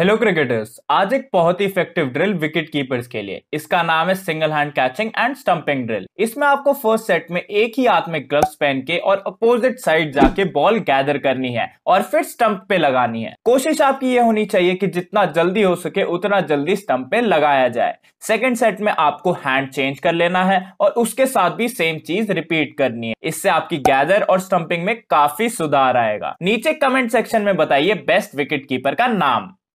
hello cricketers आज एक बहुत ही इफेक्टिव ड्रिल विकेट कीपर्स के लिए इसका नाम है single hand catching and stumping drill इसमें आपको फर्स्ट सेट में एक ही हाथ में ग्लव्स पहन के और अपोजिट साइड जाके बॉल गैदर करनी है और फिर स्टंप पे लगानी है कोशिश आपकी ये होनी चाहिए कि जितना जल्दी हो सके उतना जल्दी स्टंप पे लगाया जाए सेकेंड सेट में आपको हैंड चेंज कर लेना है और उसके साथ भी सेम चीज रिपीट करनी है इससे आपकी गैदर और स्टंपिंग में काफी सुधार आएगा नीचे कमेंट सेक्शन में बताइए बेस्ट विकेट कीपर का नाम